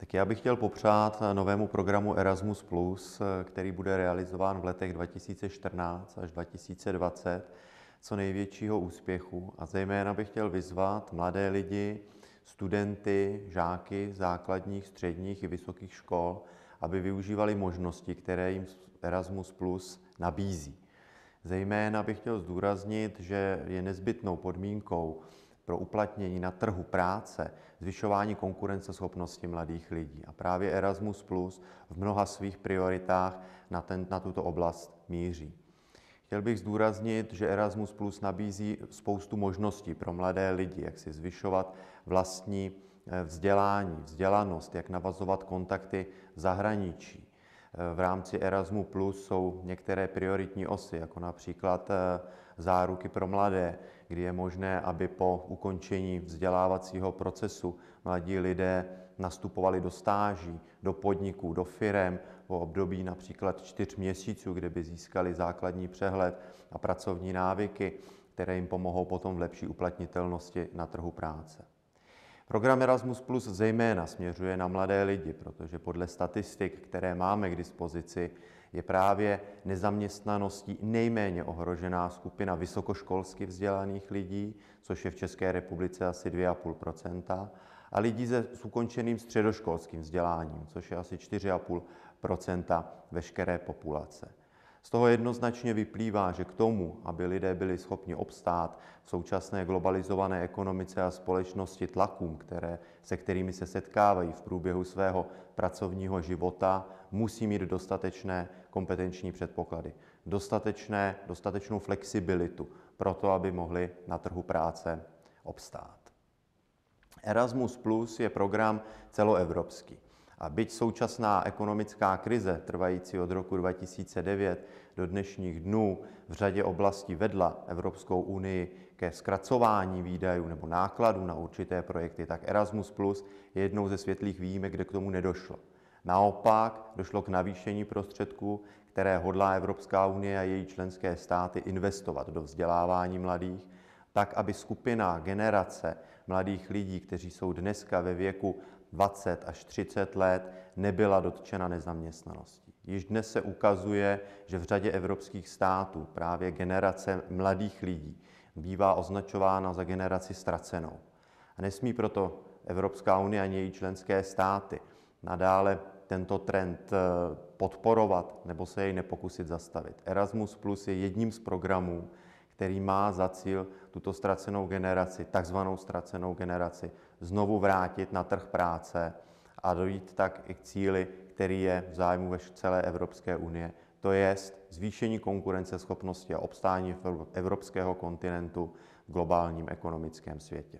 Tak já bych chtěl popřát novému programu Erasmus+, který bude realizován v letech 2014 až 2020, co největšího úspěchu a zejména bych chtěl vyzvat mladé lidi, studenty, žáky základních, středních i vysokých škol, aby využívali možnosti, které jim Erasmus Plus nabízí. Zejména bych chtěl zdůraznit, že je nezbytnou podmínkou pro uplatnění na trhu práce, zvyšování konkurenceschopnosti mladých lidí. A právě Erasmus Plus v mnoha svých prioritách na, ten, na tuto oblast míří. Chtěl bych zdůraznit, že Erasmus Plus nabízí spoustu možností pro mladé lidi, jak si zvyšovat vlastní eh, vzdělání, vzdělanost, jak navazovat kontakty v zahraničí. V rámci Erasmu Plus jsou některé prioritní osy, jako například eh, záruky pro mladé, kdy je možné, aby po ukončení vzdělávacího procesu mladí lidé nastupovali do stáží, do podniků, do firem po období například čtyř měsíců, kde by získali základní přehled a pracovní návyky, které jim pomohou potom v lepší uplatnitelnosti na trhu práce. Program Erasmus Plus zejména směřuje na mladé lidi, protože podle statistik, které máme k dispozici, je právě nezaměstnaností nejméně ohrožená skupina vysokoškolsky vzdělaných lidí, což je v České republice asi 2,5 a lidí se, s ukončeným středoškolským vzděláním, což je asi 4,5 veškeré populace. Z toho jednoznačně vyplývá, že k tomu, aby lidé byli schopni obstát v současné globalizované ekonomice a společnosti tlakům, které, se kterými se setkávají v průběhu svého pracovního života, musí mít dostatečné kompetenční předpoklady, dostatečné, dostatečnou flexibilitu pro to, aby mohli na trhu práce obstát. Erasmus Plus je program celoevropský. A byť současná ekonomická krize, trvající od roku 2009 do dnešních dnů, v řadě oblastí vedla Evropskou unii ke zkracování výdajů nebo nákladů na určité projekty, tak Erasmus Plus je jednou ze světlých výjimek, kde k tomu nedošlo. Naopak došlo k navýšení prostředků, které hodlá Evropská unie a její členské státy investovat do vzdělávání mladých, tak aby skupina, generace mladých lidí, kteří jsou dneska ve věku 20 až 30 let nebyla dotčena nezaměstnaností. Již dnes se ukazuje, že v řadě evropských států právě generace mladých lidí bývá označována za generaci ztracenou. A nesmí proto Evropská unie ani její členské státy nadále tento trend eh, podporovat nebo se jej nepokusit zastavit. Erasmus Plus je jedním z programů, který má za cíl tuto ztracenou generaci, takzvanou ztracenou generaci, znovu vrátit na trh práce a dojít tak i k cíli, který je v zájmu ve celé Evropské unie. To je zvýšení konkurenceschopnosti a obstání evropského kontinentu v globálním ekonomickém světě.